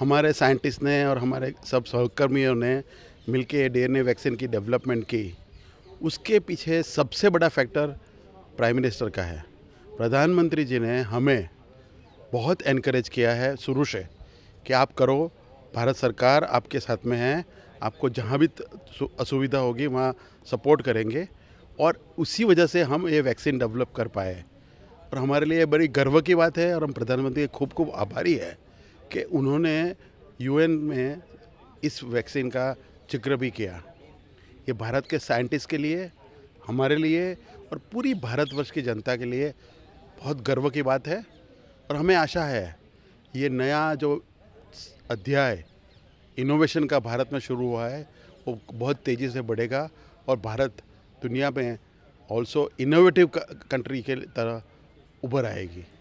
हमारे साइंटिस्ट ने और हमारे सब सहकर्मियों ने मिलके डीएनए वैक्सीन की डेवलपमेंट की उसके पीछे सबसे बड़ा फैक्टर प्राइम मिनिस्टर का है प्रधानमंत्री जी ने हमें बहुत इनक्रेज किया है शुरू से कि आप करो भारत सरकार आपके साथ में है आपको जहाँ भी असुविधा होगी वहाँ सपोर्ट करेंगे और उसी वजह से हम ये वैक्सीन डेवलप कर पाए और हमारे लिए बड़ी गर्व की बात है और हम प्रधानमंत्री खूब खूब आभारी है कि उन्होंने यूएन में इस वैक्सीन का जिक्र भी किया ये भारत के साइंटिस्ट के लिए हमारे लिए और पूरी भारतवर्ष की जनता के लिए बहुत गर्व की बात है और हमें आशा है ये नया जो अध्याय इनोवेशन का भारत में शुरू हुआ है वो बहुत तेज़ी से बढ़ेगा और भारत दुनिया में ऑल्सो इनोवेटिव कंट्री के तरह उभर आएगी